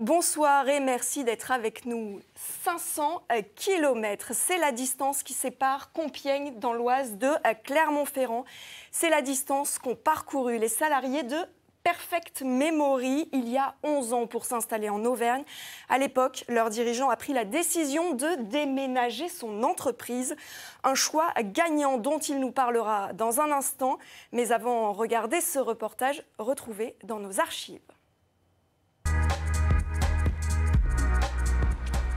Bonsoir et merci d'être avec nous. 500 euh, km, c'est la distance qui sépare Compiègne dans l'Oise de euh, Clermont-Ferrand. C'est la distance qu'ont parcouru les salariés de Perfect Memory il y a 11 ans pour s'installer en Auvergne. À l'époque, leur dirigeant a pris la décision de déménager son entreprise. Un choix gagnant dont il nous parlera dans un instant. Mais avant, regardez ce reportage retrouvé dans nos archives.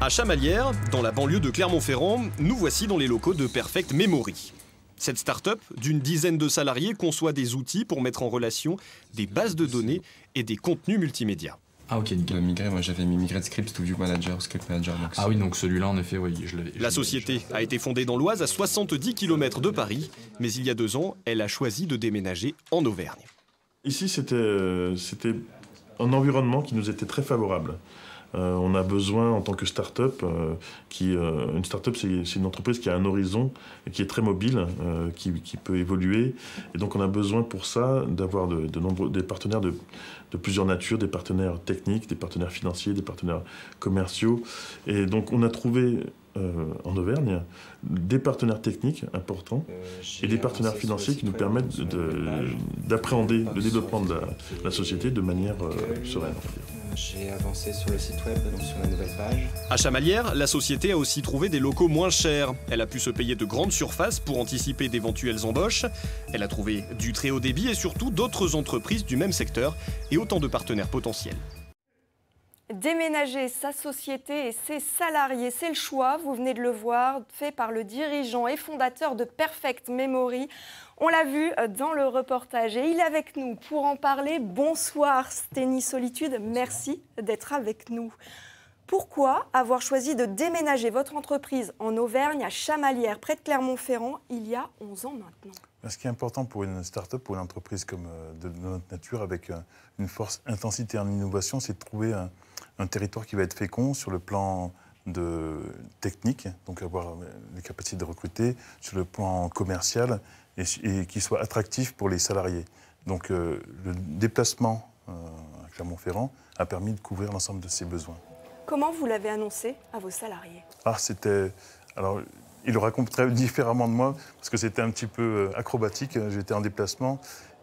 À Chamalières, dans la banlieue de Clermont-Ferrand, nous voici dans les locaux de Perfect Memory. Cette start-up d'une dizaine de salariés conçoit des outils pour mettre en relation des bases de données et des contenus multimédia. Ah ok, Migré, moi j'avais mis Scripts to View Manager, Script Manager. ah oui, donc celui-là en effet, oui, je l'avais. La société a été fondée dans l'Oise à 70 km de Paris, mais il y a deux ans, elle a choisi de déménager en Auvergne. Ici, c'était euh, un environnement qui nous était très favorable. Euh, on a besoin, en tant que start-up, euh, qui, euh, une start-up, c'est une entreprise qui a un horizon, qui est très mobile, qui, peut évoluer. Et donc, on a besoin pour ça d'avoir de, nombreux, des partenaires de, plusieurs natures, des partenaires techniques, des partenaires financiers, des partenaires commerciaux. Et donc, on a trouvé euh, en Auvergne des partenaires techniques importants euh, et des partenaires financiers qui nous permettent d'appréhender le ah, développement de la, société de manière euh, sereine. J'ai avancé sur le site web, donc sur la nouvelle page. À Chamalières, la société a aussi trouvé des locaux moins chers. Elle a pu se payer de grandes surfaces pour anticiper d'éventuelles embauches. Elle a trouvé du très haut débit et surtout d'autres entreprises du même secteur et autant de partenaires potentiels. Déménager sa société et ses salariés, c'est le choix, vous venez de le voir, fait par le dirigeant et fondateur de Perfect Memory. On l'a vu euh, dans le reportage et il est avec nous pour en parler. Bonsoir Sténie Solitude, merci d'être avec nous. Pourquoi avoir choisi de déménager votre entreprise en Auvergne, à Chamalières, près de Clermont-Ferrand, il y a 11 ans maintenant ben, ce qui est important pour une start-up, pour une entreprise comme euh, de notre nature, avec euh, une force, intensité en innovation, c'est de trouver un, un territoire qui va être fécond sur le plan de technique, donc avoir les capacités de recruter, sur le plan commercial et, qui soit attractif pour les salariés. Donc euh, le déplacement euh, à Clermont-Ferrand a permis de couvrir l'ensemble de ces besoins. Comment vous l'avez annoncé à vos salariés Ah, c'était. Alors, il le différemment de moi parce que c'était un petit peu euh, acrobatique. J'étais en déplacement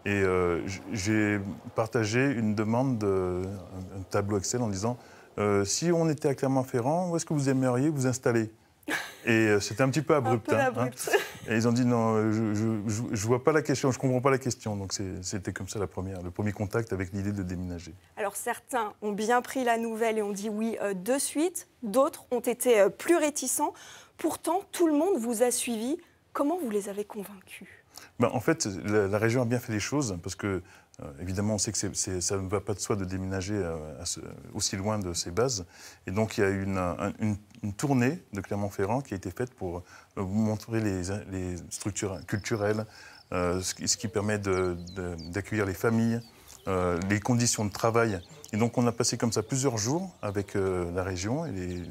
et euh, j'ai partagé une demande, de, un tableau Excel en disant euh, si on était à Clermont-Ferrand, où est-ce que vous aimeriez vous installer Et euh, c'était un petit peu hein, hein. abrupt. Et ils ont dit non, je, ne je, vois pas la question, je comprends pas la question. Donc c'était comme ça la première, le premier contact avec l'idée de déménager. Alors certains ont bien pris la nouvelle et ont dit oui de suite. D'autres ont été plus réticents. Pourtant, tout le monde vous a suivi Comment vous les avez convaincus ben, En fait, la, région a bien fait les choses parce que, euh, évidemment, on sait que ça ne va pas de soi de déménager euh, aussi loin de ses bases. Et donc, il y a eu une, tournée de Clermont-Ferrand qui a été faite pour euh, vous montrer les, structures culturelles, ce, qui permet d'accueillir les familles. Euh, les conditions de travail. Et donc on a passé comme ça plusieurs jours avec euh, la région et les,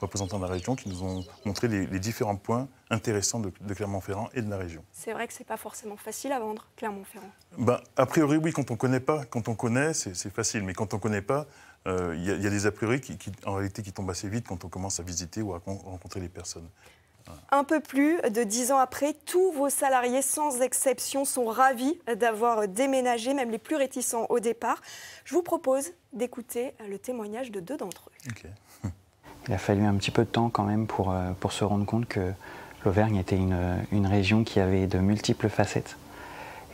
représentants de la région qui nous ont montré les, différents points intéressants de, Clermont-Ferrand et de la région. C'est vrai que ce n'est pas forcément facile à vendre, Clermont-Ferrand. Bah, a priori oui, quand on ne connaît pas. Quand on connaît, c'est facile, mais quand on ne connaît pas, euh, il y, a des a priori qui, qui, en réalité qui tombent assez vite quand on commence à visiter ou à rencontrer les personnes. Un peu plus de dix ans après, tous vos salariés, sans exception, sont ravis d'avoir déménagé, même les plus réticents au départ. Je vous propose d'écouter le témoignage de deux d'entre eux. Il a fallu un petit peu de temps quand même pour, euh, se rendre compte que l'Auvergne était une, région qui avait de multiples facettes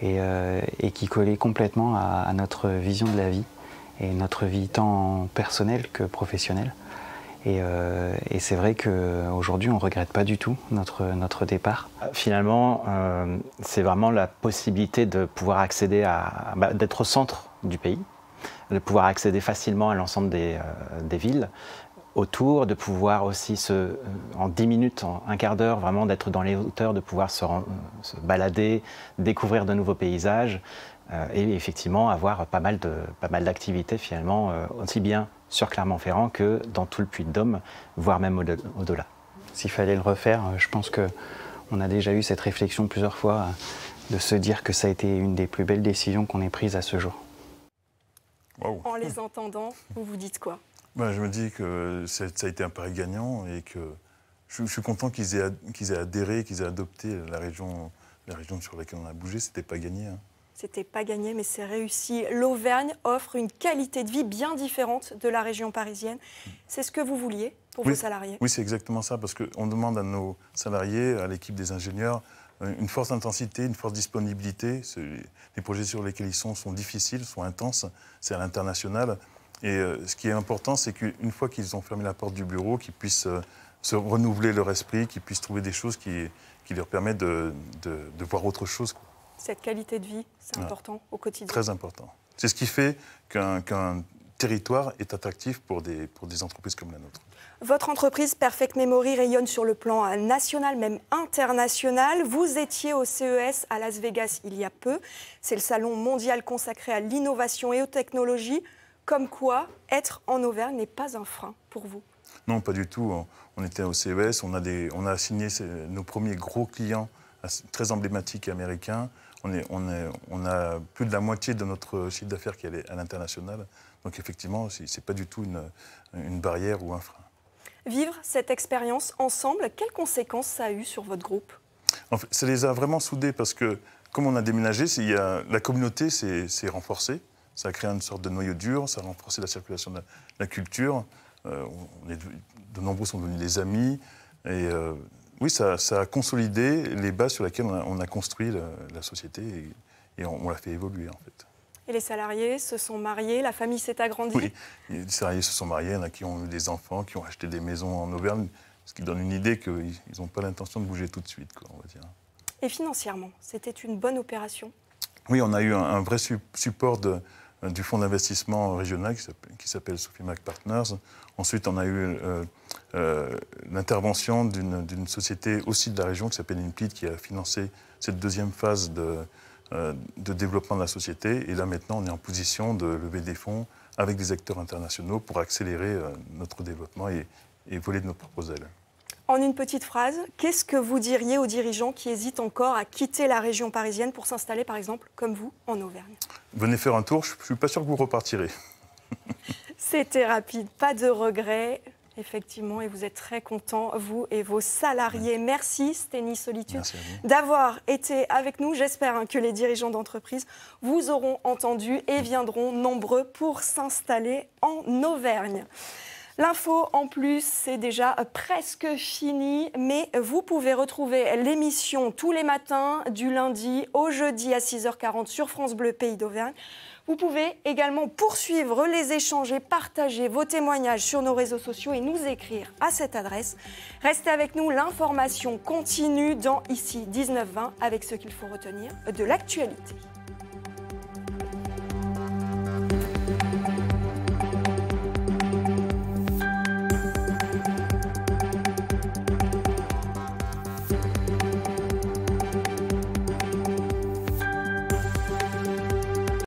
et, euh, qui collait complètement à, notre vision de la vie et notre vie tant personnelle que professionnelle. Euh, et, c'est vrai qu'aujourd'hui, on ne regrette pas du tout notre, départ. Euh, finalement, euh, c'est vraiment la possibilité de pouvoir accéder à, bah, d'être au centre du pays, de pouvoir accéder facilement à l'ensemble des, villes autour, de pouvoir aussi en 10 minutes, en un quart d'heure, vraiment d'être dans les hauteurs, de pouvoir se, se balader, découvrir de nouveaux paysages et effectivement avoir pas mal, pas mal d'activités finalement, aussi bien sur Clermont-Ferrand que dans tout le Puy-de-Dôme, voire même au-delà. S'il fallait le refaire, euh, je pense que on a déjà eu cette réflexion plusieurs fois euh, de se dire que ça a été une des plus belles décisions qu'on ait prises à ce jour. En les entendant, vous vous dites quoi ben, Je me dis que ça a été un pari gagnant et que je, suis content qu'ils aient, qu'ils aient adhéré, qu'ils aient adopté la région, la région sur laquelle on a bougé. C'était pas gagné. Hein. C'était pas gagné, mais c'est réussi. L'Auvergne offre une qualité de vie bien différente de la région parisienne. C'est ce que vous vouliez pour vos salariés Oui, c'est exactement ça, parce qu'on demande à nos salariés, à l'équipe des ingénieurs, euh, une force d'intensité, une force de disponibilité. Les projets sur lesquels ils sont sont difficiles, sont intenses, c'est à l'international. Et euh, ce qui est important, c'est qu'une fois qu'ils ont fermé la porte du bureau, qu'ils puissent euh, se renouveler leur esprit, qu'ils puissent trouver des choses qui, qui leur permettent de, de voir autre chose. Cette qualité de vie, c'est important au quotidien. Très important. C'est ce qui fait qu'un territoire est attractif pour des, pour des entreprises comme la nôtre. Votre entreprise Perfect Memory rayonne sur le plan euh, national, même international. Vous étiez au CES à Las Vegas il y a peu. C'est le salon mondial consacré à l'innovation et aux technologies. Comme quoi, être en Auvergne n'est pas un frein pour vous Non, pas du tout. On était au CES, on a, des, on a signé nos premiers gros clients très emblématique américain. On, est, on, est, on a plus de la moitié de notre chiffre d'affaires qui est à l'international. Donc effectivement, ce n'est pas du tout une, barrière ou un frein. Vivre cette expérience ensemble, quelles conséquences ça a eu sur votre groupe Ça les a vraiment soudés parce que comme on a déménagé, la communauté s'est renforcée. Ça a créé une sorte de noyau dur, ça a renforcé la circulation de la, culture. Euh, de nombreux sont devenus des amis. Et euh, oui, ça, a consolidé les bases sur lesquelles on a, construit la, société et, on, l'a fait évoluer en fait. Et les salariés se sont mariés, la famille s'est agrandie Oui, les salariés se sont mariés, il y en a qui ont eu des enfants, qui ont acheté des maisons en Auvergne, ce qui donne une idée qu'ils n'ont pas l'intention de bouger tout de suite, quoi, on va dire. Et financièrement, c'était une bonne opération Oui, on a eu un, vrai support du fonds d'investissement régional qui s'appelle, Sophie Mac Partners. Ensuite, on a eu... Euh, euh, l'intervention d'une société aussi de la région qui s'appelle Inplite qui a financé cette deuxième phase euh, de, développement de la société. Et là, maintenant, on est en position de lever des fonds avec des acteurs internationaux pour accélérer euh, notre développement et, et, voler de nos propres ailes. En une petite phrase, qu'est-ce que vous diriez aux dirigeants qui hésitent encore à quitter la région parisienne pour s'installer, par exemple, comme vous, en Auvergne Venez faire un tour, je ne suis pas sûr que vous repartirez. C'était rapide, pas de regrets. Effectivement, et vous êtes très contents, vous et vos salariés. Merci, Sténie Solitude, d'avoir été avec nous. J'espère hein, que les dirigeants d'entreprise vous auront entendu et viendront nombreux pour s'installer en Auvergne. L'info en plus, c'est déjà euh, presque fini, mais vous pouvez retrouver l'émission tous les matins du lundi au jeudi à 6h40 sur France Bleu Pays d'Auvergne. Vous pouvez également poursuivre les échanges et partager vos témoignages sur nos réseaux sociaux et nous écrire à cette adresse. Restez avec nous, l'information continue dans Ici 1920 avec ce qu'il faut retenir de l'actualité.